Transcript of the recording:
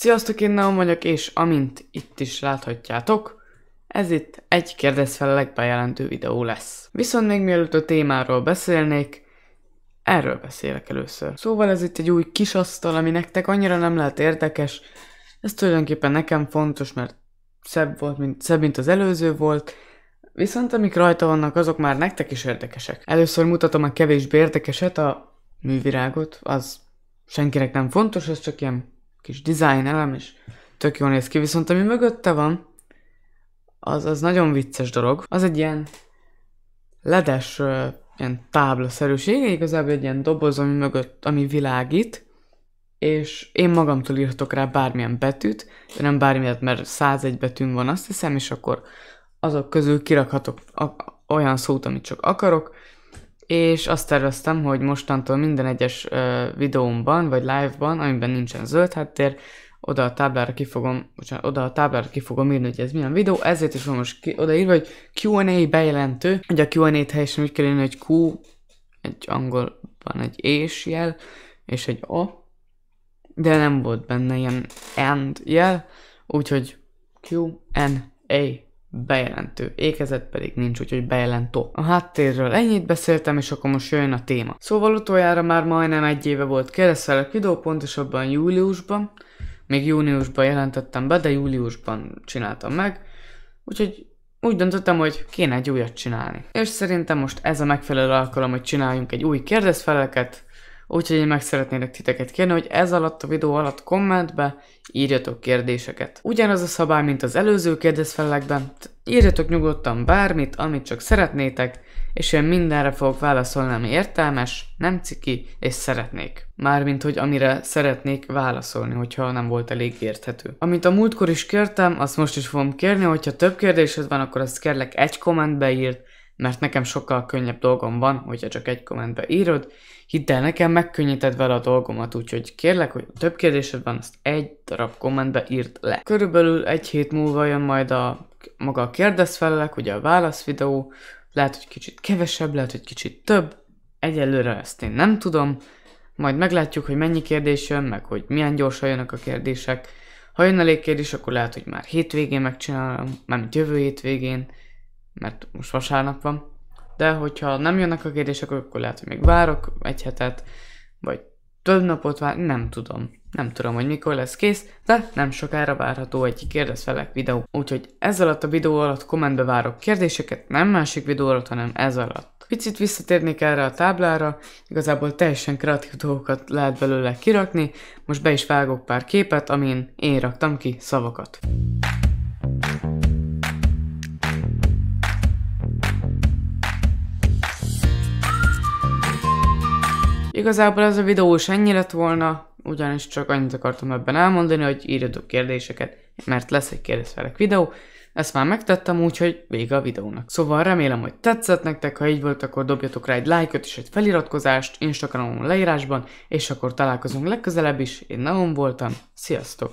Sziasztok, én Naum vagyok, és amint itt is láthatjátok, ez itt egy kérdez fel legbejelentő videó lesz. Viszont még mielőtt a témáról beszélnék, erről beszélek először. Szóval ez itt egy új kis asztal, ami nektek annyira nem lehet érdekes, ez tulajdonképpen nekem fontos, mert szebb volt, mint, szebb, mint az előző volt, viszont amik rajta vannak, azok már nektek is érdekesek. Először mutatom a kevésbé érdekeset, a művirágot, az senkinek nem fontos, ez csak ilyen kis design elem, és tök jól néz ki, viszont ami mögötte van, az, az nagyon vicces dolog. Az egy ilyen ledes, uh, ilyen táblaszerűség, igazából egy ilyen doboz, ami mögött, ami világít, és én magamtól írhatok rá bármilyen betűt, de nem bármilyet, mert 101 betűn van, azt hiszem, és akkor azok közül kirakhatok olyan szót, amit csak akarok, és azt terveztem, hogy mostantól minden egyes videómban, vagy live-ban, amiben nincsen zöld háttér, oda a táblára kifogom, bocsánat, oda a táblára kifogom írni, hogy ez milyen videó, ezért is van most ki, odaírva, hogy Q&A bejelentő, hogy a Q&A-t helyesen úgy kell írni, hogy Q, egy angolban egy és jel, és egy A, de nem volt benne ilyen and jel, úgyhogy Q&A bejelentő, ékezet pedig nincs, úgyhogy bejelentó. A háttérről ennyit beszéltem, és akkor most jön a téma. Szóval utoljára már majdnem egy éve volt a videó, pontosabban júliusban, még júniusban jelentettem be, de júliusban csináltam meg, úgyhogy úgy döntöttem, hogy kéne egy újat csinálni. És szerintem most ez a megfelelő alkalom, hogy csináljunk egy új kérdezfeleket, Úgyhogy én meg szeretnélek titeket kérni, hogy ez alatt a videó alatt kommentbe írjatok kérdéseket. Ugyanaz a szabály, mint az előző kérdezfelekben, írjatok nyugodtan bármit, amit csak szeretnétek, és én mindenre fogok válaszolni, ami értelmes, nem ciki, és szeretnék. Mármint, hogy amire szeretnék válaszolni, hogyha nem volt elég érthető. Amit a múltkor is kértem, azt most is fogom kérni, hogyha több kérdésed van, akkor azt kérlek egy kommentbe írd, mert nekem sokkal könnyebb dolgom van, hogyha csak egy kommentbe írod. Hidd el nekem, megkönnyíted vele a dolgomat, úgyhogy kérlek, hogy több kérdésed van, azt egy darab kommentbe írd le. Körülbelül egy hét múlva jön majd a maga a kérdezfelelek, ugye a válasz videó, lehet, hogy kicsit kevesebb, lehet, hogy kicsit több, egyelőre ezt én nem tudom, majd meglátjuk, hogy mennyi kérdés jön, meg hogy milyen gyorsan jönnek a kérdések. Ha jön elég kérdés, akkor lehet, hogy már hétvégén megcsinálom, mármint jövő hétvégén, mert most vasárnap van. De hogyha nem jönnek a kérdések, akkor lehet, hogy még várok egy hetet, vagy több napot vár, nem tudom. Nem tudom, hogy mikor lesz kész, de nem sokára várható egy kérdez felek videó. Úgyhogy ez alatt a videó alatt kommentbe várok kérdéseket, nem másik videó alatt, hanem ez alatt. Picit visszatérnék erre a táblára, igazából teljesen kreatív dolgokat lehet belőle kirakni, most be is vágok pár képet, amin én raktam ki szavakat. Igazából ez a videó is ennyi lett volna, ugyanis csak annyit akartam ebben elmondani, hogy írjatok kérdéseket, mert lesz egy kérdezfelek videó, ezt már megtettem, úgyhogy vége a videónak. Szóval remélem, hogy tetszett nektek, ha így volt, akkor dobjatok rá egy lájkot és egy feliratkozást Instagramon leírásban, és akkor találkozunk legközelebb is. Én Naum voltam, sziasztok!